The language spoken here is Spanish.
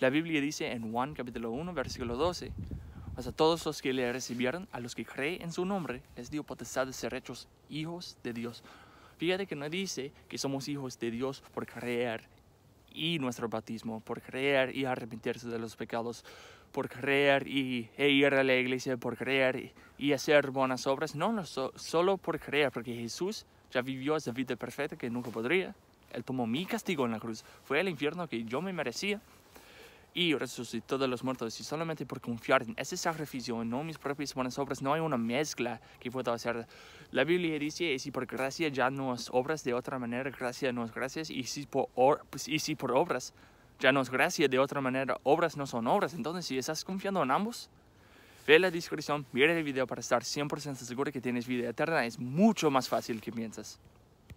La Biblia dice en Juan capítulo 1, versículo 12, a todos los que le recibieron, a los que creen en su nombre, les dio potestad de ser hechos hijos de Dios. Fíjate que no dice que somos hijos de Dios por creer y nuestro bautismo, por creer y arrepentirse de los pecados, por creer y e ir a la iglesia, por creer y, hacer buenas obras. No, no solo por creer, porque Jesús ya vivió esa vida perfecta que nunca podría. Él tomó mi castigo en la cruz. Fue el infierno que yo me merecía y resucitó de los muertos. Y solamente por confiar en ese sacrificio, no mis propias buenas obras, no hay una mezcla que pueda hacer. La Biblia dice, y si por gracia ya no es obras de otra manera, gracia no es gracias, y si por, pues, y si por obras ya no es gracia de otra manera, obras no son obras. Entonces, si estás confiando en ambos, ve la descripción, mira el video para estar 100% seguro que tienes vida eterna. Es mucho más fácil que piensas.